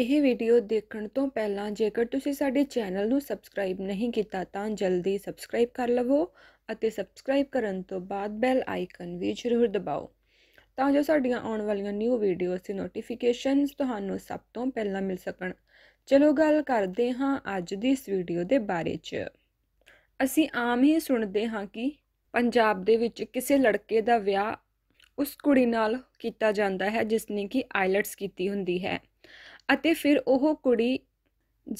ਇਹ ਵੀਡੀਓ ਦੇਖਣ ਤੋਂ ਪਹਿਲਾਂ ਜੇਕਰ ਤੁਸੀਂ ਸਾਡੇ ਚੈਨਲ ਨੂੰ ਸਬਸਕ੍ਰਾਈਬ ਨਹੀਂ ਕੀਤਾ ਤਾਂ ਜਲਦੀ ਸਬਸਕ੍ਰਾਈਬ ਕਰ ਲਵੋ ਅਤੇ ਸਬਸਕ੍ਰਾਈਬ ਕਰਨ ਤੋਂ ਬਾਅਦ ਬੈਲ ਆਈਕਨ ਵੀ ਜ਼ਰੂਰ ਦਬਾਓ ਤਾਂ ਜੋ ਸਾਡੀਆਂ ਆਉਣ ਵਾਲੀਆਂ ਨਿਊ ਵੀਡੀਓਸ ਦੀ ਨੋਟੀਫਿਕੇਸ਼ਨਸ ਤੁਹਾਨੂੰ ਸਭ ਤੋਂ ਪਹਿਲਾਂ ਮਿਲ ਸਕਣ ਚਲੋ ਗੱਲ ਕਰਦੇ ਹਾਂ ਅੱਜ ਦੀ ਇਸ ਵੀਡੀਓ ਦੇ ਬਾਰੇ 'ਚ ਅਸੀਂ ਆਮ ਹੀ ਸੁਣਦੇ ਹਾਂ ਕਿ ਪੰਜਾਬ ਦੇ ਵਿੱਚ ਕਿਸੇ ਲੜਕੇ ਦਾ ਵਿਆਹ ਉਸ ਕੁੜੀ ਨਾਲ ਕੀਤਾ ਜਾਂਦਾ ਹੈ ਜਿਸ ਨੇ ਕਿ ਆਈਲਟਸ ਕੀਤੀ ਹੁੰਦੀ ਹੈ ਅਤੇ ਫਿਰ ਉਹ ਕੁੜੀ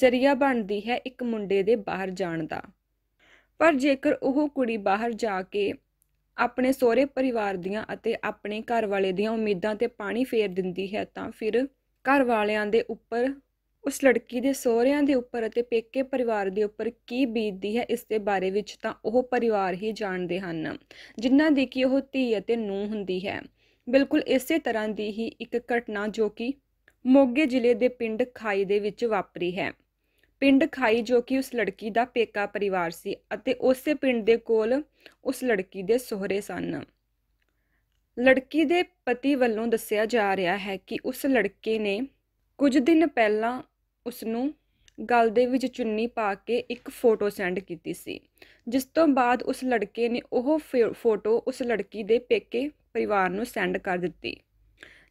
ਜ਼ਰੀਆ ਬਣਦੀ ਹੈ ਇੱਕ ਮੁੰਡੇ ਦੇ ਬਾਹਰ ਜਾਣ ਦਾ ਪਰ ਜੇਕਰ ਉਹ ਕੁੜੀ ਬਾਹਰ ਜਾ ਕੇ ਆਪਣੇ ਸਹੁਰੇ ਪਰਿਵਾਰ ਦੀਆਂ ਅਤੇ ਆਪਣੇ ਘਰ ਵਾਲੇ ਦੀਆਂ ਉਮੀਦਾਂ ਤੇ ਪਾਣੀ ਫੇਰ ਦਿੰਦੀ ਹੈ ਤਾਂ ਫਿਰ ਘਰ ਵਾਲਿਆਂ ਦੇ ਉੱਪਰ ਉਸ ਲੜਕੀ ਦੇ ਸਹੁਰਿਆਂ ਦੇ ਉੱਪਰ ਅਤੇ ਪੇਕੇ ਪਰਿਵਾਰ ਦੇ ਉੱਪਰ ਕੀ ਬੀਤਦੀ ਹੈ ਇਸ ਦੇ ਬਾਰੇ ਵਿੱਚ ਤਾਂ ਉਹ ਪਰਿਵਾਰ ਹੀ ਜਾਣਦੇ ਹਨ ਜਿਨ੍ਹਾਂ ਦੀ ਕਿ ਉਹ ਧੀ ਅਤੇ ਨੂੰਹ ਹੁੰਦੀ ਹੈ ਬਿਲਕੁਲ ਇਸੇ ਤਰ੍ਹਾਂ ਦੀ ਹੀ ਇੱਕ ਘਟਨਾ ਜੋ ਕਿ ਮੋਗੇ ਜ਼ਿਲ੍ਹੇ ਦੇ ਪਿੰਡ ਖਾਈ ਦੇ ਵਿੱਚ ਵਾਪਰੀ ਹੈ ਪਿੰਡ ਖਾਈ ਜੋ ਕਿ ਉਸ ਲੜਕੀ ਦਾ ਪੇਕਾ ਪਰਿਵਾਰ ਸੀ ਅਤੇ ਉਸੇ ਪਿੰਡ ਦੇ ਕੋਲ ਉਸ ਲੜਕੀ ਦੇ ਸਹੁਰੇ ਸਨ ਲੜਕੀ ਦੇ ਪਤੀ ਵੱਲੋਂ ਦੱਸਿਆ ਜਾ ਰਿਹਾ ਹੈ ਕਿ ਉਸ ਲੜਕੇ ਨੇ ਕੁਝ ਦਿਨ ਪਹਿਲਾਂ ਉਸ ਨੂੰ ਗਲ ਦੇ ਵਿੱਚ ਚੁੰਨੀ ਪਾ ਕੇ ਇੱਕ ਫੋਟੋ ਸੈਂਡ ਕੀਤੀ ਸੀ ਜਿਸ ਤੋਂ ਬਾਅਦ ਉਸ ਲੜਕੇ ਨੇ ਉਹ ਫੋਟੋ ਉਸ ਲੜਕੀ ਦੇ ਪੇਕੇ ਪਰਿਵਾਰ ਨੂੰ ਸੈਂਡ ਕਰ ਦਿੱਤੀ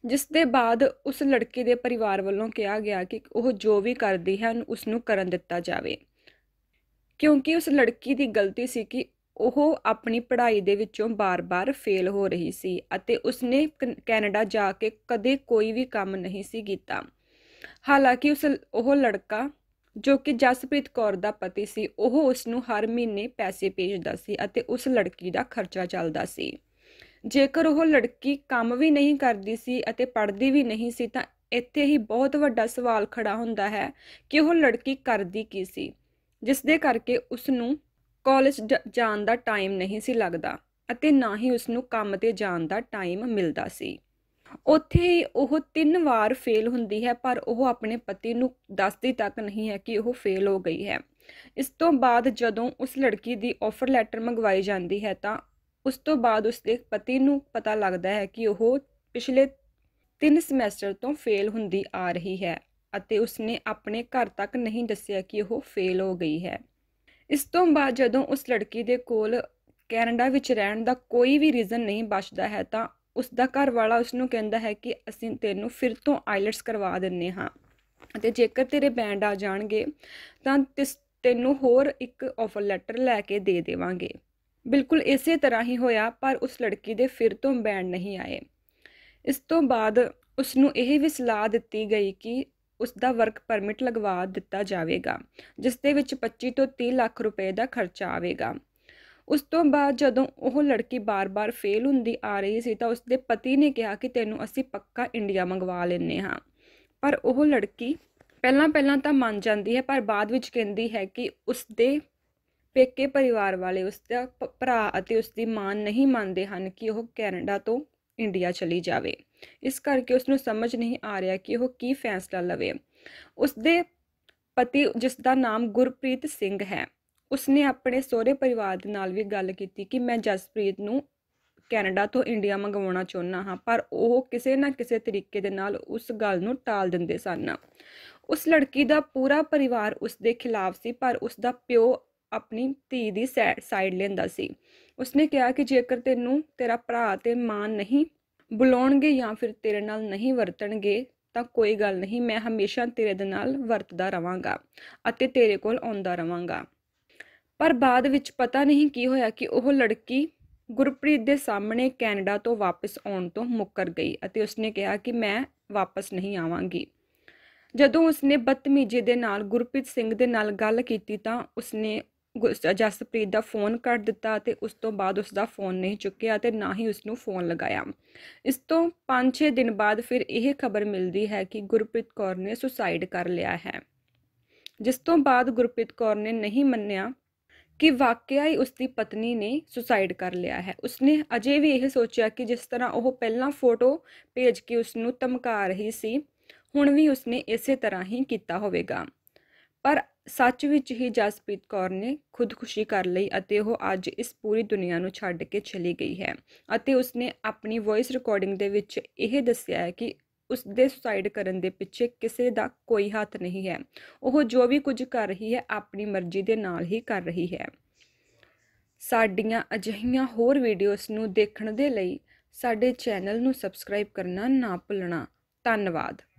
ਜਿਸ ਦੇ ਬਾਅਦ ਉਸ ਲੜਕੀ ਦੇ ਪਰਿਵਾਰ ਵੱਲੋਂ ਕਿਹਾ ਗਿਆ ਕਿ ਉਹ ਜੋ ਵੀ ਕਰਦੀ ਹੈ ਉਸ ਨੂੰ ਕਰਨ ਦਿੱਤਾ ਜਾਵੇ ਕਿਉਂਕਿ ਉਸ ਲੜਕੀ ਦੀ ਗਲਤੀ ਸੀ ਕਿ ਉਹ ਆਪਣੀ ਪੜ੍ਹਾਈ ਦੇ ਵਿੱਚੋਂ ਬਾਰ-ਬਾਰ ਫੇਲ ਹੋ ਰਹੀ ਸੀ ਅਤੇ ਉਸਨੇ ਕੈਨੇਡਾ ਜਾ ਕੇ ਕਦੇ ਕੋਈ ਵੀ ਕੰਮ ਨਹੀਂ ਸੀ ਕੀਤਾ ਹਾਲਾਂਕਿ ਉਸ ਉਹ ਲੜਕਾ ਜੋ ਕਿ ਜਸਪ੍ਰੀਤ ਕੌਰ ਦਾ ਪਤੀ ਸੀ ਉਹ ਉਸ ਨੂੰ ਹਰ ਮਹੀਨੇ ਪੈਸੇ ਭੇਜਦਾ ਸੀ ਅਤੇ ਉਸ ਲੜਕੀ ਦਾ ਖਰਚਾ ਚੱਲਦਾ ਸੀ ਜੇਕਰ ਉਹ ਲੜਕੀ ਕੰਮ ਵੀ ਨਹੀਂ ਕਰਦੀ ਸੀ ਅਤੇ ਪੜ੍ਹਦੀ ਵੀ ਨਹੀਂ ਸੀ ਤਾਂ ਇੱਥੇ ਹੀ ਬਹੁਤ ਵੱਡਾ ਸਵਾਲ ਖੜਾ ਹੁੰਦਾ ਹੈ ਕਿ ਉਹ ਲੜਕੀ ਕਰਦੀ ਕੀ ਸੀ ਜਿਸ ਦੇ ਕਰਕੇ ਉਸ ਨੂੰ ਕਾਲਜ ਜਾਣ ਦਾ ਟਾਈਮ ਨਹੀਂ ਸੀ ਲੱਗਦਾ ਅਤੇ ਨਾ ਹੀ ਉਸ ਨੂੰ ਕੰਮ ਤੇ ਜਾਣ ਦਾ ਟਾਈਮ ਮਿਲਦਾ ਸੀ ਉੱਥੇ ਹੀ ਉਹ ਤਿੰਨ ਵਾਰ ਫੇਲ ਹੁੰਦੀ ਹੈ ਪਰ ਉਹ ਆਪਣੇ ਪਤੀ ਨੂੰ ਦੱਸਦੀ ਤੱਕ ਨਹੀਂ ਹੈ ਕਿ ਉਹ ਫੇਲ ਹੋ ਗਈ ਹੈ ਇਸ ਤੋਂ ਬਾਅਦ ਜਦੋਂ ਉਸ ਲੜਕੀ ਦੀ ਆਫਰ ਲੈਟਰ ਮੰਗਵਾਈ ਜਾਂਦੀ ਹੈ ਤਾਂ ਉਸ ਤੋਂ ਬਾਅਦ ਉਸ ਦੇ ਪਤੀ ਨੂੰ ਪਤਾ ਲੱਗਦਾ ਹੈ ਕਿ ਉਹ ਪਿਛਲੇ 3 ਸਮੈਸਟਰ ਤੋਂ ਫੇਲ ਹੁੰਦੀ ਆ ਰਹੀ ਹੈ ਅਤੇ ਉਸਨੇ ਆਪਣੇ ਘਰ ਤੱਕ ਨਹੀਂ ਦੱਸਿਆ ਕਿ ਉਹ ਫੇਲ ਹੋ ਗਈ ਹੈ ਇਸ ਤੋਂ ਬਾਅਦ ਜਦੋਂ ਉਸ ਲੜਕੀ ਦੇ ਕੋਲ ਕੈਨੇਡਾ ਵਿੱਚ ਰਹਿਣ ਦਾ ਕੋਈ ਵੀ ਰੀਜ਼ਨ ਨਹੀਂ ਬਚਦਾ ਹੈ ਤਾਂ ਉਸ ਦਾ ਘਰ ਵਾਲਾ ਉਸ ਨੂੰ ਕਹਿੰਦਾ ਹੈ ਕਿ ਅਸੀਂ ਤੈਨੂੰ ਫਿਰ ਤੋਂ ਆਈਲਟਸ ਕਰਵਾ ਦਿੰਨੇ ਹਾਂ ਅਤੇ ਜੇਕਰ ਤੇਰੇ ਬੈਂਡ ਆ ਜਾਣਗੇ ਤਾਂ ਤੈਨੂੰ ਹੋਰ ਇੱਕ ਆਫਰ ਲੈਟਰ ਲੈ ਕੇ ਦੇ ਦੇਵਾਂਗੇ ਬਿਲਕੁਲ ਇਸੇ ਤਰ੍ਹਾਂ ਹੀ ਹੋਇਆ ਪਰ ਉਸ ਲੜਕੀ ਦੇ ਫਿਰ ਤੋਂ ਬੈਣ ਨਹੀਂ ਆਏ ਇਸ ਤੋਂ ਬਾਅਦ ਉਸ ਨੂੰ ਇਹ ਵੀ ਸਲਾਹ ਦਿੱਤੀ ਗਈ ਕਿ ਉਸ ਦਾ ਵਰਕ ਪਰਮਿਟ ਲਗਵਾ ਦਿੱਤਾ ਜਾਵੇਗਾ ਜਿਸ ਦੇ ਵਿੱਚ 25 ਤੋਂ 30 ਲੱਖ ਰੁਪਏ ਦਾ ਖਰਚਾ ਆਵੇਗਾ ਉਸ ਤੋਂ ਬਾਅਦ ਜਦੋਂ ਉਹ ਲੜਕੀ ਬਾਰ-ਬਾਰ ਫੇਲ ਹੁੰਦੀ ਆ ਰਹੀ ਸੀ ਤਾਂ ਉਸ ਦੇ ਪਤੀ ਨੇ ਕਿਹਾ ਕਿ ਤੈਨੂੰ ਅਸੀਂ ਪੱਕਾ ਇੰਡੀਆ ਮੰਗਵਾ ਲੈਨੇ ਹਾਂ ਪਰ ਉਹ ਲੜਕੀ ਪਹਿਲਾਂ ਪਹਿਲਾਂ ਤਾਂ ਮੰਨ ਜਾਂਦੀ ਹੈ ਪਰ ਬਾਅਦ ਵਿੱਚ ਕਹਿੰਦੀ ਹੈ ਕਿ ਉਸ ਦੇ ਪੇਕੇ ਪਰਿਵਾਰ ਵਾਲੇ ਉਸ ਦਾ ਭਰਾ ਅਤੇ ਉਸ ਦੀ ਮਾਂ ਨਹੀਂ ਮੰਨਦੇ ਹਨ ਕਿ ਉਹ ਕੈਨੇਡਾ ਤੋਂ ਇੰਡੀਆ ਚਲੀ ਜਾਵੇ ਇਸ ਕਰਕੇ ਉਸ ਨੂੰ ਸਮਝ ਨਹੀਂ ਆ ਰਿਹਾ ਕਿ ਉਹ ਕੀ ਫੈਸਲਾ ਲਵੇ ਉਸ ਦੇ ਪਤੀ ਜਿਸ ਦਾ ਨਾਮ ਗੁਰਪ੍ਰੀਤ ਸਿੰਘ ਹੈ ਉਸ ਨੇ ਆਪਣੇ ਸਹੁਰੇ ਪਰਿਵਾਰ ਦੇ ਨਾਲ ਵੀ ਗੱਲ ਕੀਤੀ ਕਿ ਮੈਂ ਜਸਪ੍ਰੀਤ ਨੂੰ ਕੈਨੇਡਾ ਤੋਂ ਇੰਡੀਆ ਮੰਗਵਾਉਣਾ ਚਾਹੁੰਦਾ ਹਾਂ ਪਰ ਉਹ ਕਿਸੇ ਨਾ ਕਿਸੇ ਤਰੀਕੇ ਦੇ ਨਾਲ ਉਸ ਗੱਲ ਨੂੰ ਟਾਲ ਦਿੰਦੇ ਸਨ ਉਸ ਲੜਕੀ ਦਾ ਪੂਰਾ ਪਰਿਵਾਰ ਉਸ ਦੇ ਖਿਲਾਫ ਸੀ ਪਰ ਉਸ ਦਾ ਪਿਓ ਆਪਣੀ ਧੀ ਦੀ ਸਾਈਡ ਲੈਂਦਾ ਸੀ ਉਸਨੇ ਕਿਹਾ ਕਿ ਜੇਕਰ ਤੈਨੂੰ ਤੇਰਾ ਭਰਾ ਤੇ ਮਾਂ ਨਹੀਂ ਬੁਲਾਉਣਗੇ ਜਾਂ ਫਿਰ ਤੇਰੇ ਨਾਲ ਨਹੀਂ ਵਰਤਣਗੇ ਤਾਂ ਕੋਈ ਗੱਲ ਨਹੀਂ ਮੈਂ ਹਮੇਸ਼ਾ ਤੇਰੇ ਦੇ ਨਾਲ ਵਰਤਦਾ ਰਵਾਂਗਾ ਅਤੇ ਤੇਰੇ ਕੋਲ ਆਉਂਦਾ ਰਵਾਂਗਾ ਪਰ ਬਾਅਦ ਵਿੱਚ ਪਤਾ ਨਹੀਂ ਕੀ ਹੋਇਆ ਕਿ ਉਹ ਲੜਕੀ ਗੁਰਪ੍ਰੀਤ ਦੇ ਸਾਹਮਣੇ ਕੈਨੇਡਾ ਤੋਂ ਵਾਪਸ ਆਉਣ ਤੋਂ ਮੁੱਕਰ ਗਈ ਅਤੇ ਉਸਨੇ ਕਿਹਾ ਕਿ ਮੈਂ ਵਾਪਸ ਨਹੀਂ ਆਵਾਂਗੀ ਜਦੋਂ ਉਸਨੇ ਬਤਮੀਜੇ ਦੇ ਨਾਲ ਗੁਰਪ੍ਰੀਤ ਸਿੰਘ ਦੇ ਨਾਲ ਗੱਲ ਕੀਤੀ ਤਾਂ ਉਸਨੇ ਜਸਪ੍ਰੀਤ ਦਾ ਫੋਨ ਕੱਟ ਦਿੱਤਾ ਅਤੇ ਉਸ ਤੋਂ ਬਾਅਦ ਉਸ ਦਾ ਫੋਨ ਨਹੀਂ ਚੁੱਕਿਆ ਤੇ ਨਾ ਹੀ ਉਸ ਨੂੰ ਫੋਨ ਲਗਾਇਆ ਇਸ ਤੋਂ 5-6 ਦਿਨ ਬਾਅਦ ਫਿਰ ਇਹ ਖਬਰ ਮਿਲਦੀ ਹੈ ਕਿ ਗੁਰਪ੍ਰੀਤ ਕੌਰ ਨੇ ਸੁਸਾਈਡ ਕਰ ਲਿਆ ਹੈ ਜਿਸ ਤੋਂ ਬਾਅਦ ਗੁਰਪ੍ਰੀਤ ਕੌਰ ਨੇ ਨਹੀਂ ਮੰਨਿਆ ਕਿ ਵਾਕਿਆ ਹੀ ਉਸ ਦੀ ਪਤਨੀ ਨੇ ਸੁਸਾਈਡ ਕਰ ਲਿਆ ਹੈ ਉਸਨੇ ਅਜੇ ਵੀ ਇਹ ਸੋਚਿਆ ਕਿ ਜਿਸ ਤਰ੍ਹਾਂ ਉਹ ਪਹਿਲਾਂ ਫੋਟੋ ਭੇਜ ਕੇ ਉਸ ਨੂੰ ਧਮਕਾ ਰਹੀ ਸੀ ਹੁਣ ਵੀ ਉਸਨੇ ਇਸੇ ਤਰ੍ਹਾਂ ਹੀ ਕੀਤਾ ਹੋਵੇਗਾ ਪਰ ਸੱਚ ਵਿੱਚ ਹੀ ਜਸਪ੍ਰੀਤ ਕੌਰ ਨੇ ਖੁਦਕੁਸ਼ੀ ਕਰ ਲਈ ਅਤੇ ਉਹ ਅੱਜ ਇਸ ਪੂਰੀ ਦੁਨੀਆ ਨੂੰ ਛੱਡ ਕੇ ਚਲੀ ਗਈ ਹੈ ਅਤੇ ਉਸਨੇ ਆਪਣੀ ਵੌਇਸ ਰਿਕਾਰਡਿੰਗ ਦੇ ਵਿੱਚ ਇਹ ਦੱਸਿਆ ਹੈ ਕਿ ਉਸ ਦੇ ਸੁਸਾਈਡ ਕਰਨ ਦੇ ਪਿੱਛੇ ਕਿਸੇ ਦਾ ਕੋਈ ਹੱਥ ਨਹੀਂ ਹੈ ਉਹ ਜੋ ਵੀ ਕੁਝ ਕਰ ਰਹੀ ਹੈ ਆਪਣੀ ਮਰਜ਼ੀ ਦੇ ਨਾਲ ਹੀ ਕਰ ਰਹੀ ਹੈ ਸਾਡੀਆਂ ਅਜਿਹੀਆਂ ਹੋਰ ਵੀਡੀਓਜ਼ ਨੂੰ ਦੇਖਣ ਦੇ ਲਈ ਸਾਡੇ ਚੈਨਲ ਨੂੰ ਸਬਸਕ੍ਰਾਈਬ ਕਰਨਾ ਨਾ ਭੁੱਲਣਾ ਧੰਨਵਾਦ